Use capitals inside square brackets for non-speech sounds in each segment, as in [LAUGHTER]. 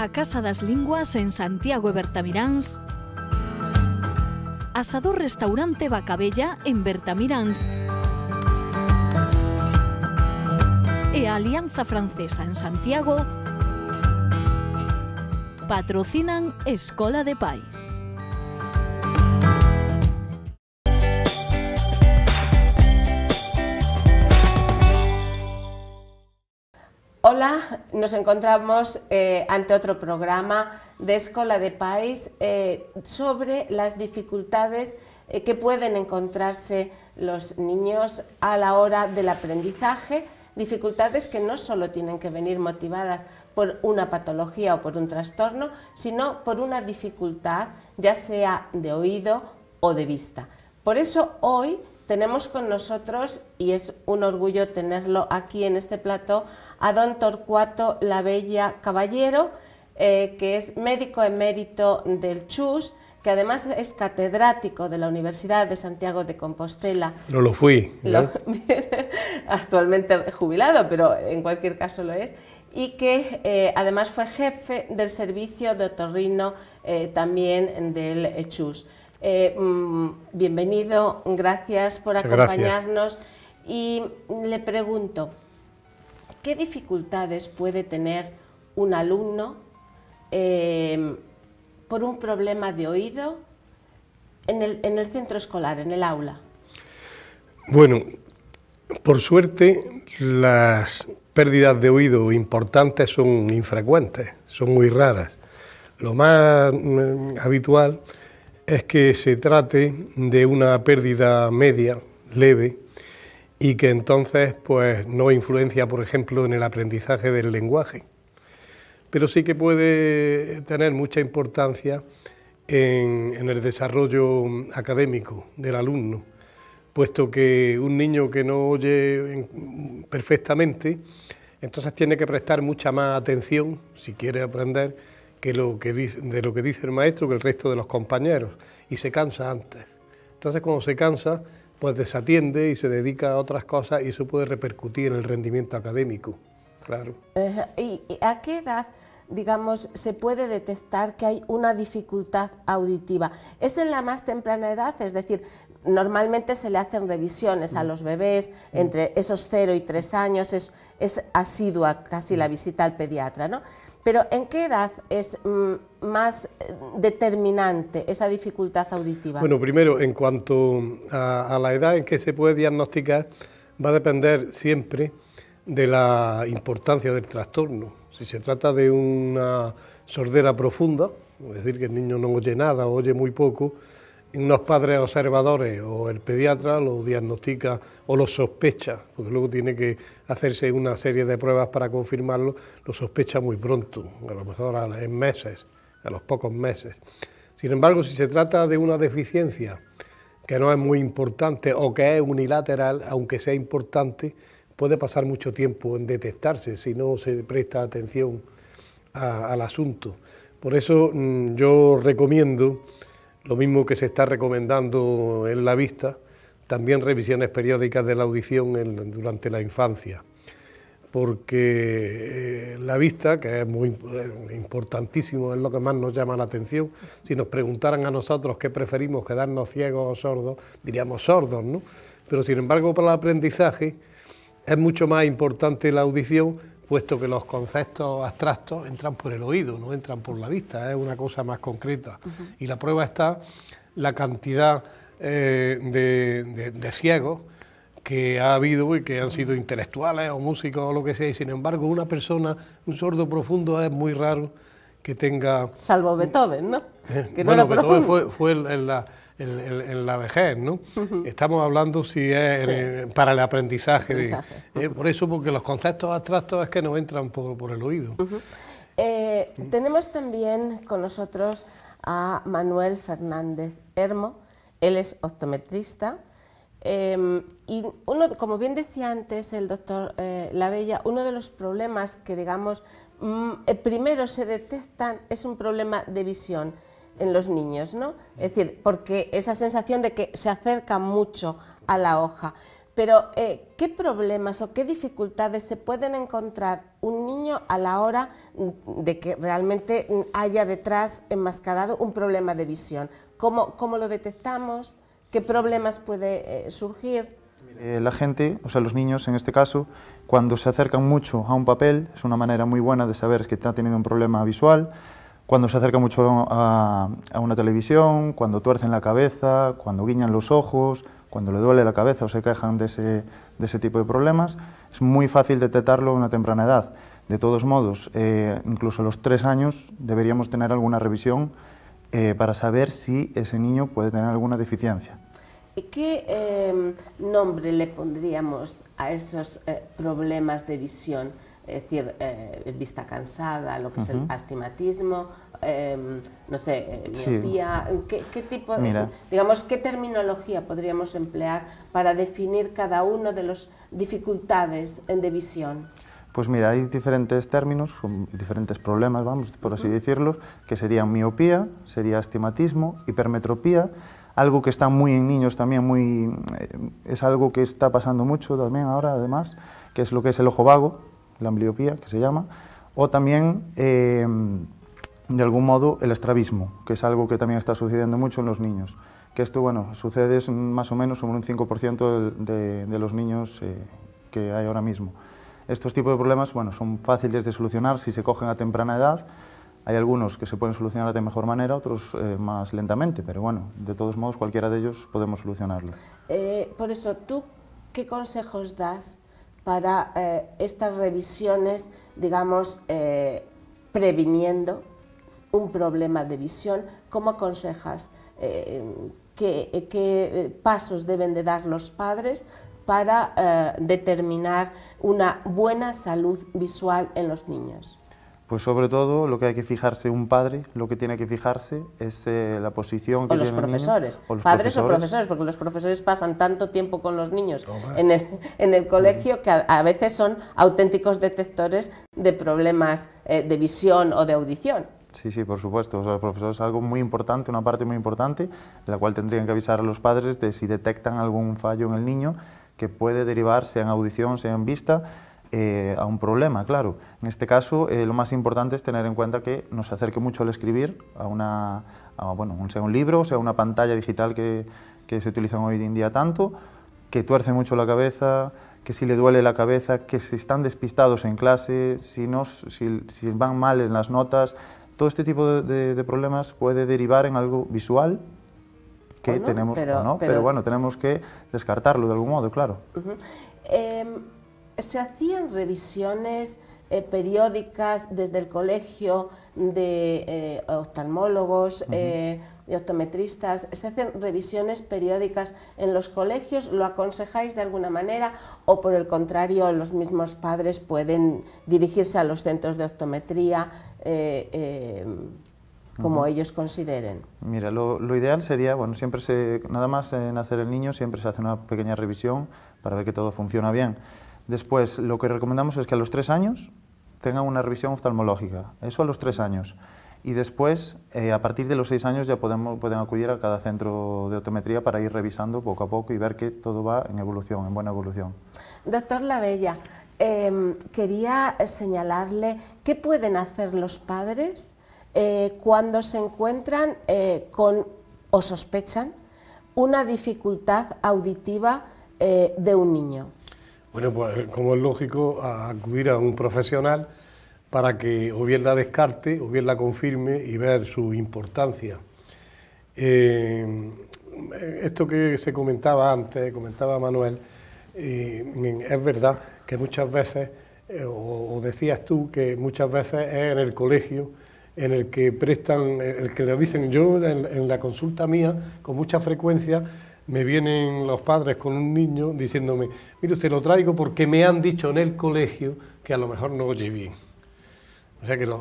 a Casa das Linguas en Santiago e Bertamiráns, Asador Restaurante Bacabella en Bertamiráns e Alianza Francesa en Santiago patrocinan Escola de Pais. Hola, nos encontramos eh, ante otro programa de Escola de País eh, sobre las dificultades eh, que pueden encontrarse los niños a la hora del aprendizaje, dificultades que no solo tienen que venir motivadas por una patología o por un trastorno, sino por una dificultad ya sea de oído o de vista. Por eso hoy tenemos con nosotros, y es un orgullo tenerlo aquí en este plato, a don Torcuato La Bella Caballero, eh, que es médico emérito del CHUS, que además es catedrático de la Universidad de Santiago de Compostela. No lo fui. [LAUGHS] actualmente jubilado, pero en cualquier caso lo es. Y que eh, además fue jefe del servicio de otorrino eh, también del CHUS. Eh, mm, bienvenido, gracias por acompañarnos. Y le pregunto, ¿qué dificultades puede tener un alumno em, por un problema de oído en el centro escolar, en el aula? Bueno, por suerte las pérdidas de oído importantes son infrecuentes, son muy raras. Lo más mm, habitual es que se trate de una pérdida media, leve, y que entonces pues, no influencia, por ejemplo, en el aprendizaje del lenguaje. Pero sí que puede tener mucha importancia en el desarrollo académico del alumno, puesto que un niño que no oye perfectamente, entonces tiene que prestar mucha más atención si quiere aprender que lo que dice, de lo que dice el maestro que el resto de los compañeros y se cansa antes. Entonces, como se cansa, pues desatiende y se dedica a otras cosas y eso puede repercutir en el rendimiento académico, claro. ¿Y a qué edad, digamos, se puede detectar que hay una dificultad auditiva? ¿Es en la más temprana edad? Es decir, normalmente se le hacen revisiones a mm. los bebés mm. entre esos 0 y 3 años, es, es asidua casi la mm. visita al pediatra, ¿no? Pero ¿en qué edad es más eh, determinante esa dificultad auditiva? Bueno, primero, en cuanto a, a, la edad en que se puede diagnosticar, va a depender siempre de la importancia del trastorno. Si se trata de una sordera profunda, es decir, que el niño no oye nada, oye muy poco, unos padres observadores o el pediatra lo diagnostica o lo sospecha, porque luego tiene que hacerse una serie de pruebas para confirmarlo, lo sospecha muy pronto, a lo mejor en meses, a los pocos meses. Sin embargo, si se trata de una deficiencia que no es muy importante o que es unilateral, aunque sea importante, puede pasar mucho tiempo en detectarse si no se presta atención al asunto. Por eso mm, yo recomiendo lo mismo que se está recomendando en la vista, también revisiones periódicas de la audición durante la infancia, porque eh, la vista, que es muy eh, importantísimo, es lo que más nos llama la atención, si nos preguntaran a nosotros qué preferimos, quedarnos ciegos o sordos, diríamos sordos, ¿no? Pero sin embargo, para el aprendizaje, es mucho más importante la audición, puesto que los conceptos abstractos entran por el oído, no entran por la vista, es una cosa más concreta. Y la prueba está la cantidad eh, de, ciegos que ha habido y que han sido intelectuales o músicos o lo que sea, y sin embargo una persona, un sordo profundo es muy raro que tenga... Salvo Beethoven, ¿no? Eh, bueno, Beethoven fue, la, en, la vejez, ¿no? Estamos hablando si es para el aprendizaje. Eh, por eso, porque los conceptos abstractos es que no entran por, por el oído. Eh, tenemos también con nosotros a Manuel Fernández Hermo, él es optometrista. Em, y uno, como bien decía antes el doctor eh, La Labella, uno de los problemas que, digamos, mm, primero se detectan es un problema de visión en los niños, ¿no? Es decir, porque esa sensación de que se acerca mucho a la hoja. Pero, eh, ¿qué problemas o qué dificultades se pueden encontrar un niño a la hora de que realmente haya detrás enmascarado un problema de visión? ¿Cómo, cómo lo detectamos? ¿Qué problemas puede eh, surgir? Eh, la gente, o sea, los niños en este caso, cuando se acercan mucho a un papel, es una manera muy buena de saber que está teniendo un problema visual, cuando se acerca mucho a, una televisión, cuando tuercen la cabeza, cuando guiñan los ojos, cuando le duele la cabeza o se quejan de ese, de ese tipo de problemas, es muy fácil detectarlo a una temprana edad. De todos modos, eh, incluso a los tres años deberíamos tener alguna revisión eh, para saber si ese niño puede tener alguna deficiencia. ¿Qué eh, nombre le pondríamos a esos problemas de visión? es decir, eh, vista cansada, lo que es el astigmatismo, em, no sé, eh, miopía, ¿qué, tipo, Mira. digamos, qué terminología podríamos emplear para definir cada uno de las dificultades de visión? Pues mira, hay diferentes términos, diferentes problemas, vamos, por así decirlo, que serían miopía, sería astigmatismo, hipermetropía, algo que está muy en niños también, muy, eh, es algo que está pasando mucho también ahora además, que es lo que es el ojo vago, la ambliopía, que se llama, o también, eh, de algún modo, el estrabismo, que es algo que también está sucediendo mucho en los niños. Que esto, bueno, sucede más o menos sobre un 5% de, los niños eh, que hay ahora mismo. Estos tipos de problemas, bueno, son fáciles de solucionar si se cogen a temprana edad. Hay algunos que se pueden solucionar de mejor manera, otros eh, más lentamente, pero bueno, de todos modos, cualquiera de ellos podemos solucionarlo. por eso, ¿tú qué consejos das para eh, estas revisiones, digamos, eh, previniendo un problema de visión, ¿cómo aconsejas eh, qué, qué, pasos deben de dar los padres para determinar una buena salud visual en los niños? Pues sobre todo lo que hay que fijarse un padre, lo que tiene que fijarse es eh, la posición que o los profesores, los padres o profesores, porque los profesores pasan tanto tiempo con los niños en el, colegio que a, veces son auténticos detectores de problemas eh, de visión o de audición. Sí, sí, por supuesto. O sea, es algo muy importante, una parte muy importante, de la cual tendrían que avisar a los padres de si detectan algún fallo en el niño que puede derivarse en audición, sea en vista eh, a un problema, claro. En este caso, eh, lo más importante es tener en cuenta que nos acerque mucho al escribir a una, bueno, sea un libro, sea una pantalla digital que, se utilizan hoy en día tanto, que tuerce mucho la cabeza, que si le duele la cabeza, que si están despistados en clase, si, no, si, van mal en las notas, todo este tipo de, problemas puede derivar en algo visual que tenemos, no, pero, bueno, tenemos que descartarlo de algún modo, claro se hacían revisiones eh, periódicas desde el colegio de eh, oftalmólogos. y eh, optometristas, se hacen revisiones periódicas en los colegios, lo aconsejáis de alguna manera o por el contrario los mismos padres pueden dirigirse a los centros de optometría como ellos consideren. Mira, lo, ideal sería, bueno, siempre nada más en hacer el niño, siempre se hace una pequeña revisión para ver que todo funciona bien. Después, lo que recomendamos es que a los tres años tengan una revisión oftalmológica, eso a los tres años. Y después, eh, a partir de los seis años, ya podemos, pueden acudir a cada centro de otometría para ir revisando poco a poco y ver que todo va en evolución, en buena evolución. Doctor Labella, em, quería señalarle qué pueden hacer los padres eh, cuando se encuentran eh, con o sospechan una dificultad auditiva de un niño. Bueno, pues como es lógico, acudir a un profesional para que o bien la descarte o bien la confirme y ver su importancia. Eh, esto que se comentaba antes, comentaba Manuel, eh, es verdad que muchas veces, eh, o, decías tú, que muchas veces es en el colegio en el que prestan, el que le dicen yo en la consulta mía con mucha frecuencia, me vienen los padres con un niño diciéndome, mire usted lo traigo porque me han dicho en el colegio que a lo mejor no oye bien. O sea que los,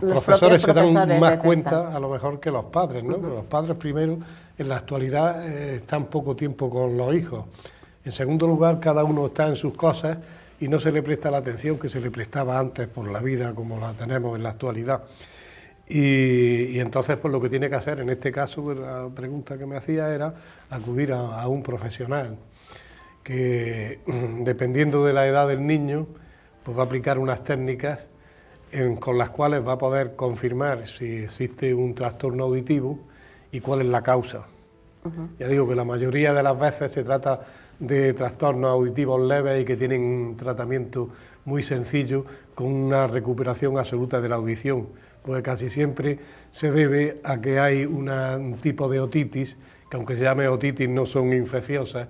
profesores, se dan más cuenta a lo mejor que los padres, ¿no? Los padres primero en la actualidad eh, están poco tiempo con los hijos. En segundo lugar, cada uno está en sus cosas y no se le presta la atención que se le prestaba antes por la vida como la tenemos en la actualidad. Y, entonces, pues lo que tiene que hacer, en este caso, pues, la pregunta que me hacía era acudir a, un profesional que, [CLEARS THROAT] dependiendo de la edad del niño, pues va a aplicar unas técnicas con las cuales va a poder confirmar si existe un trastorno auditivo y cuál es la causa. Ya digo que la mayoría de las veces se trata de trastornos auditivos leves y que tienen un tratamiento muy sencillo con una recuperación absoluta de la audición pues casi siempre se debe a que hay un tipo de otitis, que aunque se llame otitis no son infecciosas,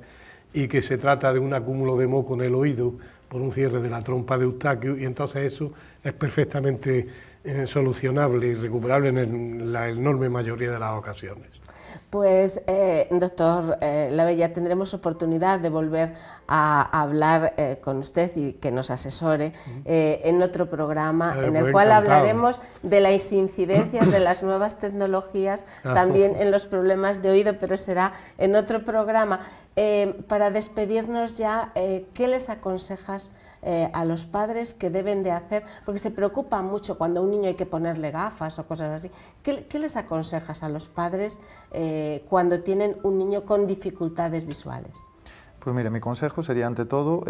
y que se trata de un acúmulo de moco en el oído por un cierre de la trompa de Eustaquio, y entonces eso es perfectamente eh, solucionable y recuperable en la enorme mayoría de las ocasiones. Pues, eh, doctor eh, Labella, tendremos oportunidad de volver a, hablar eh, con usted y que nos asesore eh, en otro programa en el cual hablaremos de las incidencias de las nuevas tecnologías, [LAUGHS] ah. también en los problemas de oído, pero será en otro programa. Em, para despedirnos ya, eh, ¿qué les aconsejas eh, a los padres que deben de hacer? Porque se preocupa mucho cuando a un niño hay que ponerle gafas o cosas así. ¿Qué, qué les aconsejas a los padres eh, cuando tienen un niño con dificultades visuales? Pues mire, mi consejo sería ante todo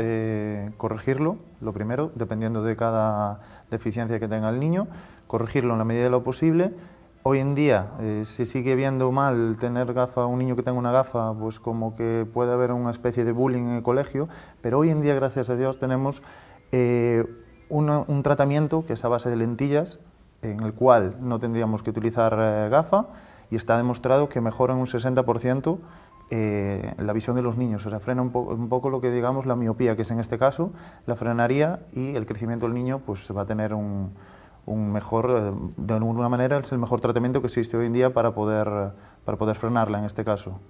corregirlo, lo primero, dependiendo de cada deficiencia que tenga el niño, corregirlo en la medida de lo posible Hoy en día eh, se sigue viendo mal tener gafa, un niño que tenga una gafa, pues como que puede haber una especie de bullying en el colegio, pero hoy en día, gracias a Dios, tenemos eh, un tratamiento que es a base de lentillas, en el cual no tendríamos que utilizar eh, gafa y está demostrado que mejoran un 60% la visión de los niños, o sea, frena un, poco lo que digamos la miopía, que es en este caso, la frenaría y el crecimiento del niño pues va a tener un, un mejor, eh, de alguna manera, es el mejor tratamiento que existe hoy en día para poder, para poder frenarla en este caso.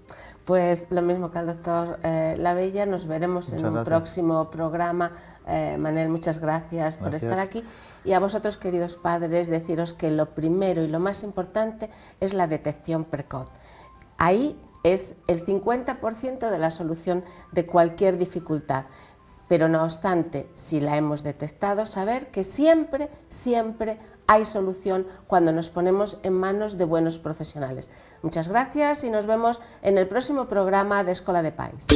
Pues lo mismo que el doctor eh, Lavella, nos veremos en un próximo programa. Eh, Manel, muchas gracias, por estar aquí. Y a vosotros, queridos padres, deciros que lo primero y lo más importante es la detección precoz. Ahí es el 50% de la solución de cualquier dificultad. Pero no obstante, si la hemos detectado, saber que siempre, siempre hay solución cuando nos ponemos en manos de buenos profesionales. Muchas gracias y nos vemos en el próximo programa de Escola de País.